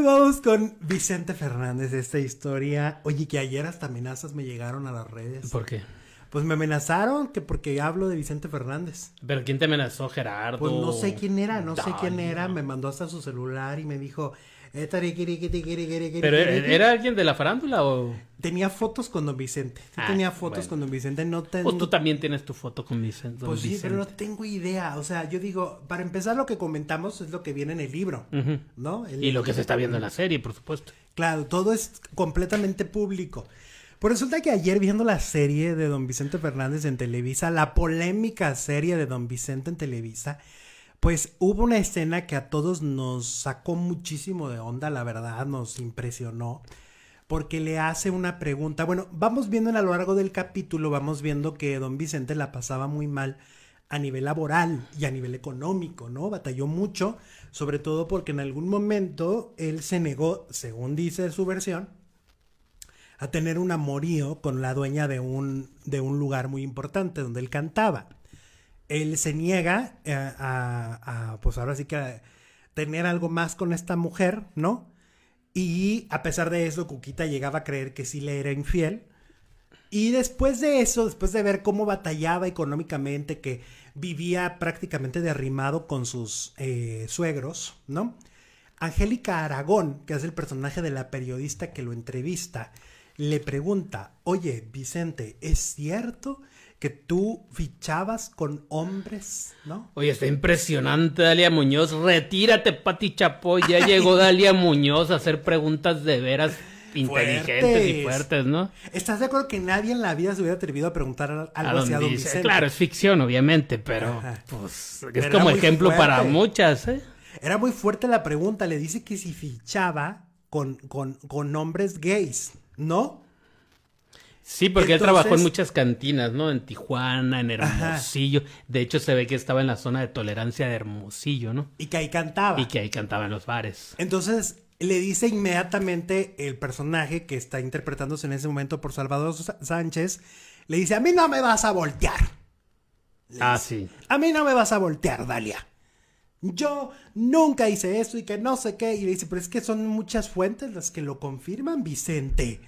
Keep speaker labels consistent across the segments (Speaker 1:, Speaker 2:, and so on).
Speaker 1: Vamos con Vicente Fernández, esta historia. Oye, que ayer hasta amenazas me llegaron a las redes. ¿Por qué? Pues me amenazaron que porque hablo de Vicente Fernández. ¿Pero quién te amenazó, Gerardo? Pues no sé quién era, no sé quién era. Me mandó hasta su celular y me dijo, pero era alguien de la farándula o tenía fotos con Don Vicente. Ah, tenía fotos con
Speaker 2: Don Vicente, no Pues tú también tienes tu foto con Vicente. pues sí, pero no
Speaker 1: tengo idea. O sea, yo digo, para empezar lo que comentamos es lo que viene en el libro, ¿no? y lo que se está viendo en la serie, por supuesto. Claro, todo es completamente público. Pues resulta que ayer viendo la serie de Don Vicente Fernández en Televisa, la polémica serie de Don Vicente en Televisa, pues hubo una escena que a todos nos sacó muchísimo de onda, la verdad, nos impresionó, porque le hace una pregunta. Bueno, vamos viendo a lo largo del capítulo, vamos viendo que don Vicente la pasaba muy mal a nivel laboral y a nivel económico, ¿no? Batalló mucho, sobre todo porque en algún momento él se negó, según dice su versión, a tener un amorío con la dueña de un, de un lugar muy importante donde él cantaba él se niega eh, a, pues ahora sí que a tener algo más con esta mujer, ¿no? Y a pesar de eso, Cuquita llegaba a creer que sí le era infiel. Y después de eso, después de ver cómo batallaba económicamente, que vivía prácticamente derrimado con sus eh, suegros, ¿no? Angélica Aragón, que es el personaje de la periodista que lo entrevista, le pregunta, oye, Vicente, ¿es cierto que tú fichabas con hombres, ¿no?
Speaker 2: Oye, está impresionante Dalia Muñoz. Retírate, Pati Chapoy. Ya llegó Dalia Muñoz a hacer preguntas de veras inteligentes y fuertes, ¿no?
Speaker 1: ¿Estás de acuerdo que nadie en la vida se hubiera atrevido a preguntar algo a don Claro, es
Speaker 2: ficción, obviamente, pero pues, es como ejemplo para muchas,
Speaker 1: ¿eh? Era muy fuerte la pregunta, le dice que si fichaba con, con, con hombres gays, ¿no? Sí, porque él trabajó en
Speaker 2: muchas cantinas, ¿no? En Tijuana, en Hermosillo. De hecho, se ve que estaba en la
Speaker 1: zona de tolerancia de Hermosillo, ¿no? Y que ahí cantaba. Y que ahí cantaba en los bares. Entonces, le dice inmediatamente el personaje que está interpretándose en ese momento por Salvador Sánchez, le dice, a mí no me vas a voltear. ah, sí. A mí no me vas a voltear, Dalia. Yo nunca hice eso y que no sé qué. Y le dice, pero es que son muchas fuentes las que lo confirman, Vicente.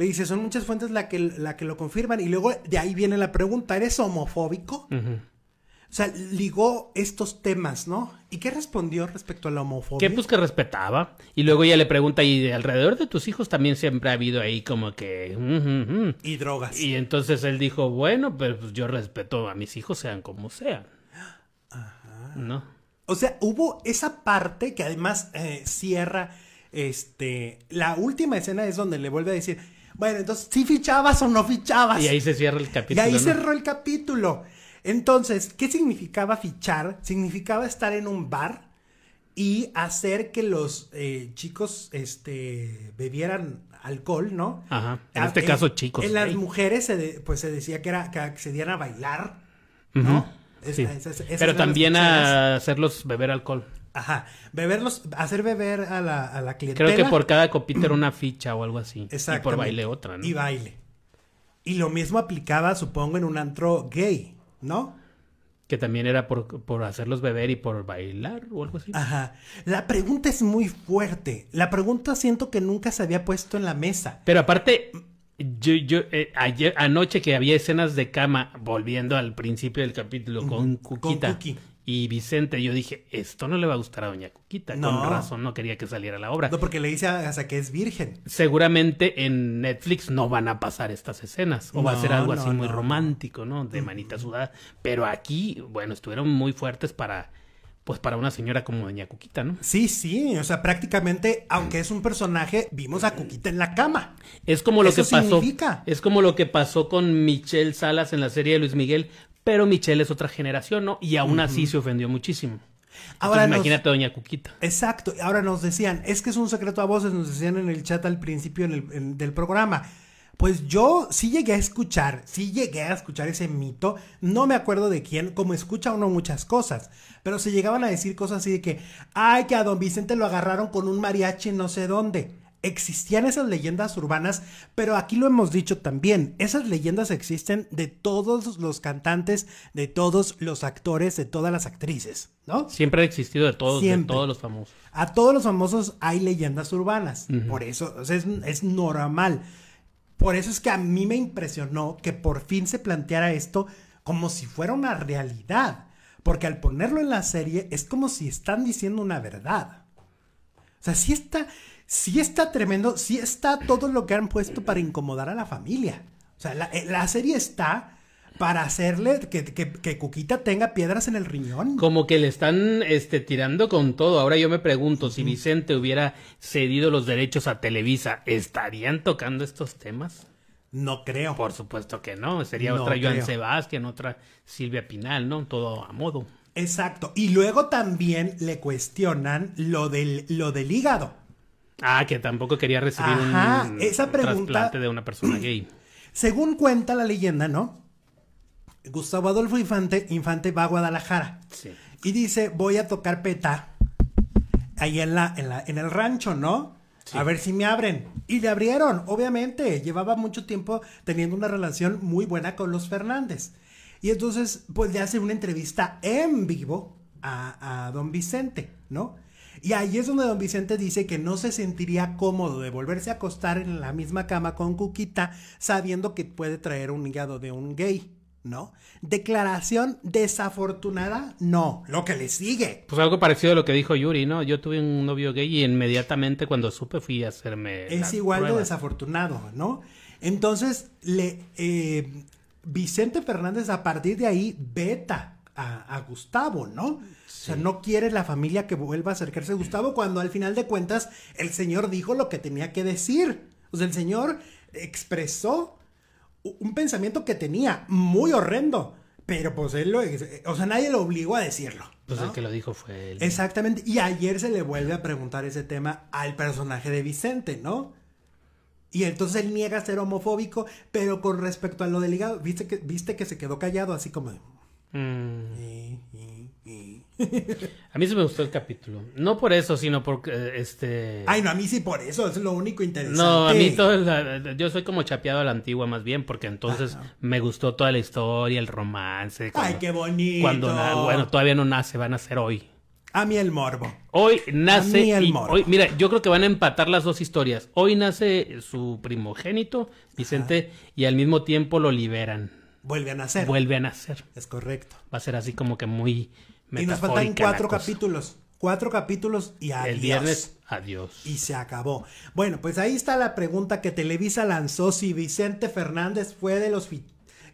Speaker 1: Le dice, son muchas fuentes la que, la que lo confirman. Y luego de ahí viene la pregunta, ¿eres homofóbico?
Speaker 2: O
Speaker 1: sea, ligó estos temas, ¿no? ¿Y qué respondió respecto a la homofobia? Que pues
Speaker 2: que respetaba. Y luego ella le pregunta, y alrededor de tus hijos también siempre ha habido ahí como que... Y drogas. Y entonces él dijo, bueno, pues yo respeto a mis hijos sean como sean. Ajá. ¿No?
Speaker 1: O sea, hubo esa parte que además eh, cierra, este, la última escena es donde le vuelve a decir, bueno, entonces, si fichabas o no fichabas. Y ahí se cierra el capítulo. Y ahí cerró el capítulo. Entonces, ¿qué significaba fichar? Significaba estar en un bar y hacer que los eh, chicos este, bebieran alcohol, ¿no? Ajá. En ah, este caso, chicos. En las mujeres se pues se decía que era que accedían a bailar, ¿no? Pero también a
Speaker 2: hacerlos beber alcohol.
Speaker 1: Ajá, beberlos, hacer beber a la, a la clientela. Creo que por cada copita era una
Speaker 2: ficha o algo así. Exacto. Y por baile otra, ¿no? Y baile.
Speaker 1: Y lo mismo aplicaba, supongo, en un antro gay, ¿no?
Speaker 2: Que también era por, por hacerlos beber y por bailar o
Speaker 1: algo así. Ajá. La pregunta es muy fuerte. La pregunta siento que nunca se había puesto en la mesa. Pero aparte,
Speaker 2: yo, yo eh, ayer, anoche que había escenas de cama, volviendo al principio del capítulo, con Cuquita. Con y Vicente, yo dije, esto no le va a gustar a Doña Cuquita. Con razón no quería que saliera la obra. No, porque le dice hasta que es virgen. Seguramente en Netflix no van a pasar estas
Speaker 1: escenas. O va a ser algo así muy
Speaker 2: romántico, ¿no? De manita sudada. Pero aquí, bueno, estuvieron muy fuertes para. Pues para una señora como Doña Cuquita, ¿no?
Speaker 1: Sí, sí. O sea, prácticamente, aunque es un personaje, vimos a Cuquita en la cama. Es como lo que pasó.
Speaker 2: Es como lo que pasó con Michelle Salas en la serie de Luis Miguel pero Michelle es otra generación, ¿no? Y aún así se ofendió muchísimo. Ahora imagínate Doña Cuquita.
Speaker 1: Exacto. Ahora nos decían, es que es un secreto a voces, nos decían en el chat al principio del programa. Pues yo sí llegué a escuchar, sí llegué a escuchar ese mito. No me acuerdo de quién, como escucha uno muchas cosas. Pero se llegaban a decir cosas así de que, ay, que a don Vicente lo agarraron con un mariachi no sé dónde existían esas leyendas urbanas, pero aquí lo hemos dicho también, esas leyendas existen de todos los cantantes, de todos los actores, de todas las actrices, ¿no?
Speaker 2: Siempre ha existido de todos, de todos los famosos.
Speaker 1: A todos los famosos hay leyendas urbanas, por eso es, es normal. Por eso es que a mí me impresionó que por fin se planteara esto como si fuera una realidad, porque al ponerlo en la serie es como si están diciendo una verdad. O sea, si está, sí está tremendo, sí está todo lo que han puesto para incomodar a la familia. O sea, la, eh, serie está para hacerle que, Cuquita tenga piedras en el riñón.
Speaker 2: Como que le están este, tirando con todo. Ahora yo me pregunto, si Vicente hubiera cedido los derechos a Televisa, ¿estarían tocando estos temas? No creo. Por supuesto que no. Sería otra Joan Sebastián, otra Silvia Pinal, ¿no? Todo a modo.
Speaker 1: Exacto. Y luego también le cuestionan lo lo del hígado.
Speaker 2: Ah, que tampoco quería recibir un esa trasplante de una persona gay.
Speaker 1: Según cuenta la leyenda, ¿no? Gustavo Adolfo Infante, va a Guadalajara. Y dice, voy a tocar peta ahí en, la, en, el rancho, ¿no? A ver si me abren. Y le abrieron, obviamente. Llevaba mucho tiempo teniendo una relación muy buena con los Fernández. Y entonces, pues le hace una entrevista en vivo a, a don Vicente, ¿no? Y ahí es donde don Vicente dice que no se sentiría cómodo de volverse a acostar en la misma cama con Cuquita sabiendo que puede traer un hígado de un gay. ¿No? Declaración desafortunada, no. Lo que le sigue.
Speaker 2: Pues algo parecido a lo que dijo Yuri, ¿no? Yo tuve un novio gay y inmediatamente cuando supe fui a hacerme. Es igual de
Speaker 1: desafortunado, ¿no? Entonces, le, eh, Vicente Fernández a partir de ahí beta a, Gustavo, ¿no? O sea, no quiere la familia que vuelva a acercarse a Gustavo cuando al final de cuentas el señor dijo lo que tenía que decir. O sea, el señor expresó un pensamiento que tenía muy horrendo. Pero pues él lo, o sea, nadie lo obligó a decirlo. Pues el que
Speaker 2: lo dijo fue él.
Speaker 1: Exactamente. Y ayer se le vuelve a preguntar ese tema al personaje de Vicente, ¿no? Y entonces él niega ser homofóbico, pero con respecto a lo del hígado, viste que, viste que se quedó callado, así como, Mm.
Speaker 2: a mí se me gustó el capítulo. No por eso, sino porque eh, este.
Speaker 1: Ay, no, a mí sí por eso, es lo único interesante. No, a mí
Speaker 2: todo. Eh, yo soy como chapeado a la antigua más bien, porque entonces me gustó toda la historia, el romance. Ay, qué bonito. bueno, todavía no nace, van a ser hoy.
Speaker 1: A mí el morbo. Hoy nace. A mí el morbo.
Speaker 2: mira, yo creo que van a empatar las dos historias. Hoy nace su primogénito, Vicente, y al mismo tiempo lo liberan.
Speaker 1: Vuelve a nacer.
Speaker 2: Vuelve a nacer. Es correcto. Va a ser así como que muy
Speaker 1: metafórica Y nos faltan cuatro capítulos. Cuatro capítulos y adiós. El viernes, adiós. Y se acabó. Bueno, pues ahí está la pregunta que Televisa lanzó si Vicente Fernández fue de los...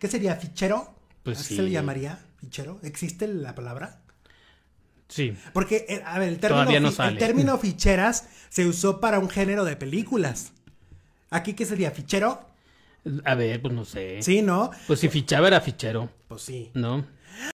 Speaker 1: ¿Qué sería? ¿Fichero?
Speaker 2: Pues se le llamaría?
Speaker 1: ¿Fichero? ¿Existe la palabra? Sí. Porque, eh, a ver, el término, el término ficheras se usó para un género de películas. ¿Aquí qué sería? ¿Fichero? A ver, pues no sé. Sí, ¿no? Pues si fichaba era fichero.
Speaker 2: Pues sí. ¿No?